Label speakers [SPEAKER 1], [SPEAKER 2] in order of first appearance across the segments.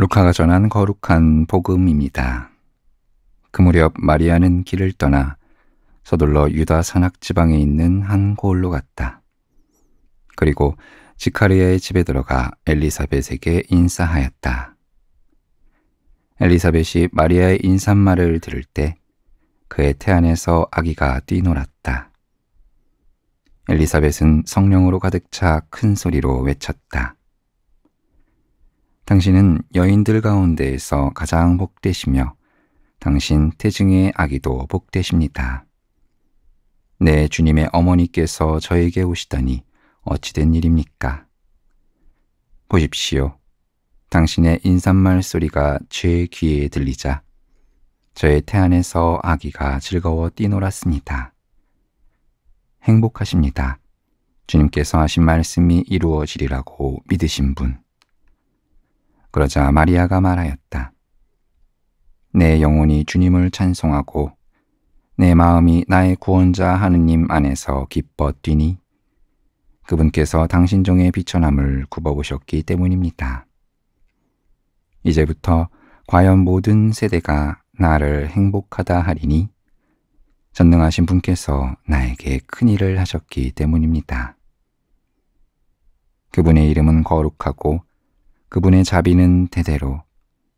[SPEAKER 1] 루카가 전한 거룩한 복음입니다. 그 무렵 마리아는 길을 떠나 서둘러 유다 산악 지방에 있는 한 고을로 갔다. 그리고 지카리아의 집에 들어가 엘리사벳에게 인사하였다. 엘리사벳이 마리아의 인사말을 들을 때 그의 태 안에서 아기가 뛰놀았다. 엘리사벳은 성령으로 가득 차 큰 소리로 외쳤다. 당신은 여인들 가운데에서 가장 복되시며 당신 태중의 아기도 복되십니다. 내 네, 주님의 어머니께서 저에게 오시다니 어찌된 일입니까? 보십시오. 당신의 인삿말 소리가 제 귀에 들리자 저의 태안에서 아기가 즐거워 뛰놀았습니다. 행복하십니다. 주님께서 하신 말씀이 이루어지리라고 믿으신 분. 그러자 마리아가 말하였다. 내 영혼이 주님을 찬송하고 내 마음이 나의 구원자 하느님 안에서 기뻐 뛰니 그분께서 당신 종의 비천함을 굽어보셨기 때문입니다. 이제부터 과연 모든 세대가 나를 행복하다 하리니 전능하신 분께서 나에게 큰 일을 하셨기 때문입니다. 그분의 이름은 거룩하고 그분의 자비는 대대로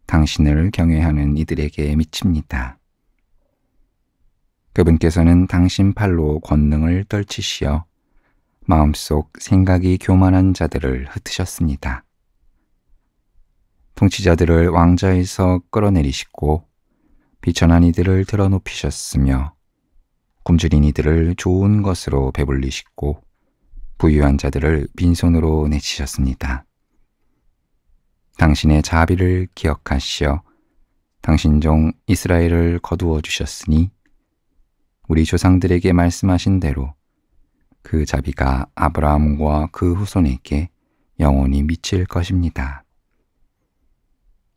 [SPEAKER 1] 당신을 경외하는 이들에게 미칩니다. 그분께서는 당신 팔로 권능을 떨치시어 마음속 생각이 교만한 자들을 흩으셨습니다. 통치자들을 왕자에서 끌어내리시고 비천한 이들을 드러높이셨으며 굶주린 이들을 좋은 것으로 배불리시고 부유한 자들을 빈손으로 내치셨습니다. 당신의 자비를 기억하시어 당신 종 이스라엘을 거두어 주셨으니 우리 조상들에게 말씀하신 대로 그 자비가 아브라함과 그 후손에게 영원히 미칠 것입니다.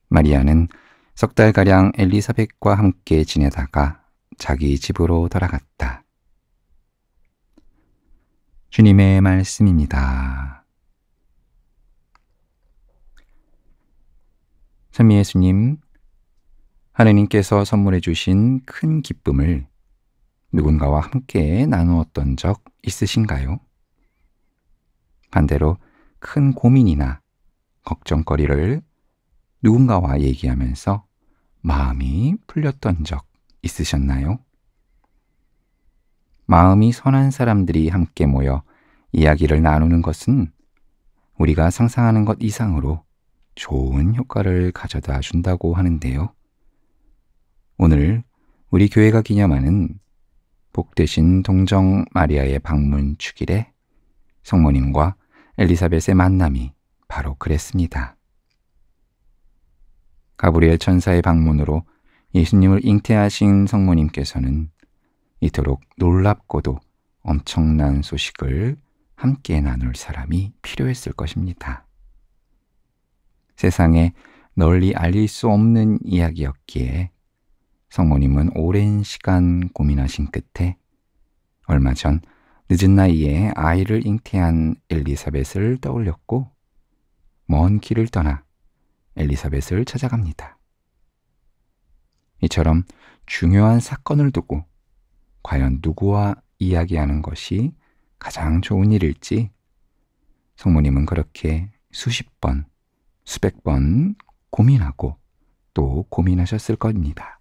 [SPEAKER 1] 마리아는 석 달가량 엘리사벳과 함께 지내다가 자기 집으로 돌아갔다. 주님의 말씀입니다. 찬미 예수님, 하느님께서 선물해 주신 큰 기쁨을 누군가와 함께 나누었던 적 있으신가요? 반대로 큰 고민이나 걱정거리를 누군가와 얘기하면서 마음이 풀렸던 적 있으셨나요? 마음이 선한 사람들이 함께 모여 이야기를 나누는 것은 우리가 상상하는 것 이상으로 좋은 효과를 가져다 준다고 하는데요. 오늘 우리 교회가 기념하는 복되신 동정 마리아의 방문 축일에 성모님과 엘리사벳의 만남이 바로 그랬습니다. 가브리엘 천사의 방문으로 예수님을 잉태하신 성모님께서는 이토록 놀랍고도 엄청난 소식을 함께 나눌 사람이 필요했을 것입니다. 세상에 널리 알릴 수 없는 이야기였기에 성모님은 오랜 시간 고민하신 끝에 얼마 전 늦은 나이에 아이를 잉태한 엘리사벳을 떠올렸고 먼 길을 떠나 엘리사벳을 찾아갑니다. 이처럼 중요한 사건을 두고 과연 누구와 이야기하는 것이 가장 좋은 일일지 성모님은 그렇게 수십 번 수백 번 고민하고 또 고민하셨을 겁니다.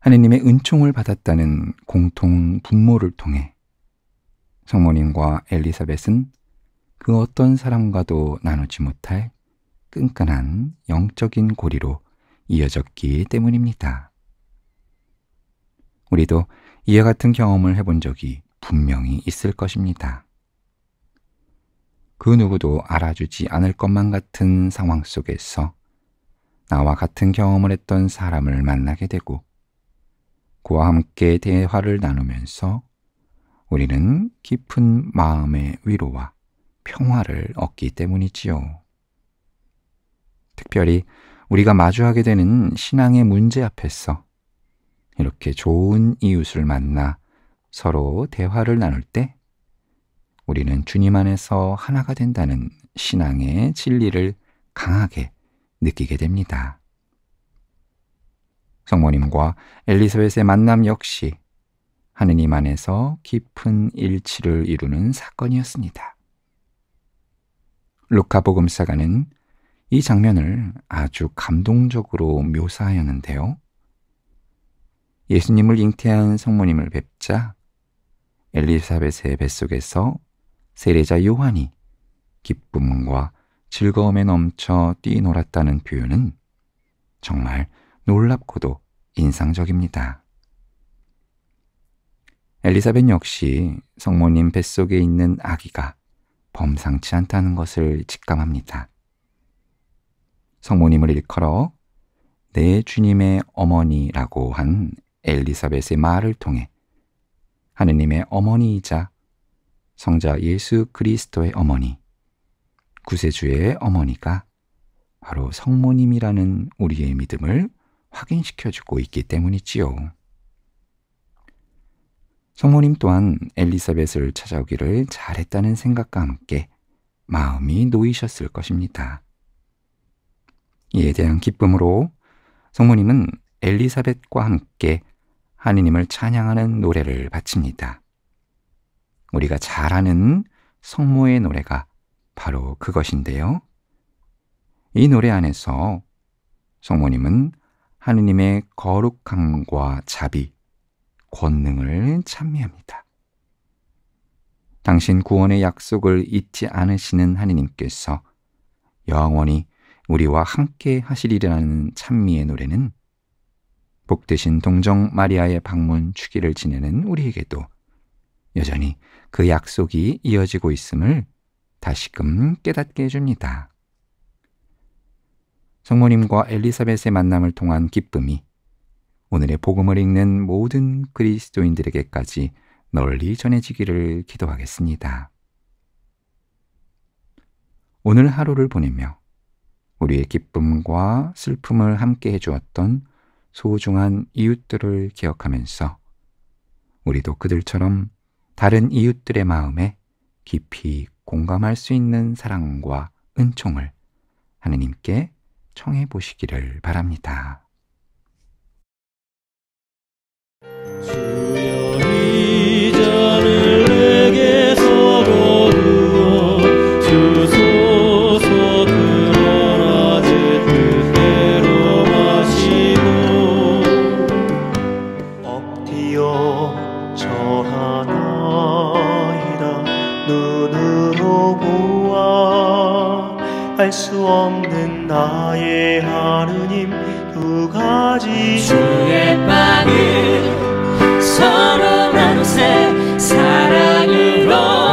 [SPEAKER 1] 하느님의 은총을 받았다는 공통 분모를 통해 성모님과 엘리사벳은 그 어떤 사람과도 나누지 못할 끈끈한 영적인 고리로 이어졌기 때문입니다. 우리도 이와 같은 경험을 해본 적이 분명히 있을 것입니다. 그 누구도 알아주지 않을 것만 같은 상황 속에서 나와 같은 경험을 했던 사람을 만나게 되고 그와 함께 대화를 나누면서 우리는 깊은 마음의 위로와 평화를 얻기 때문이지요. 특별히 우리가 마주하게 되는 신앙의 문제 앞에서 이렇게 좋은 이웃을 만나 서로 대화를 나눌 때 우리는 주님 안에서 하나가 된다는 신앙의 진리를 강하게 느끼게 됩니다. 성모님과 엘리사벳의 만남 역시 하느님 안에서 깊은 일치를 이루는 사건이었습니다. 루카복음사가는 이 장면을 아주 감동적으로 묘사하였는데요. 예수님을 잉태한 성모님을 뵙자 엘리사벳의 뱃속에서 세례자 요한이 기쁨과 즐거움에 넘쳐 뛰놀았다는 표현은 정말 놀랍고도 인상적입니다. 엘리사벳 역시 성모님 뱃속에 있는 아기가 범상치 않다는 것을 직감합니다. 성모님을 일컬어 내 주님의 어머니라고 한 엘리사벳의 말을 통해 하느님의 어머니이자 성자 예수 그리스도의 어머니, 구세주의 어머니가 바로 성모님이라는 우리의 믿음을 확인시켜주고 있기 때문이지요. 성모님 또한 엘리사벳을 찾아오기를 잘했다는 생각과 함께 마음이 놓이셨을 것입니다. 이에 대한 기쁨으로 성모님은 엘리사벳과 함께 하느님을 찬양하는 노래를 바칩니다. 우리가 잘 아는 성모의 노래가 바로 그것인데요. 이 노래 안에서 성모님은 하느님의 거룩함과 자비, 권능을 찬미합니다. 당신 구원의 약속을 잊지 않으시는 하느님께서 영원히 우리와 함께 하시리라는 찬미의 노래는 복되신 동정 마리아의 방문 축기를 지내는 우리에게도 여전히 그 약속이 이어지고 있음을 다시금 깨닫게 해줍니다. 성모님과 엘리사벳의 만남을 통한 기쁨이 오늘의 복음을 읽는 모든 그리스도인들에게까지 널리 전해지기를 기도하겠습니다. 오늘 하루를 보내며 우리의 기쁨과 슬픔을 함께 해주었던 소중한 이웃들을 기억하면서 우리도 그들처럼 다른 이웃들의 마음에 깊이 공감할 수 있는 사랑과 은총을 하느님께 청해 보시기를 바랍니다. 알수 없는 나의 하느님 두 가지 주의 빠른 서로 나누세 사랑으로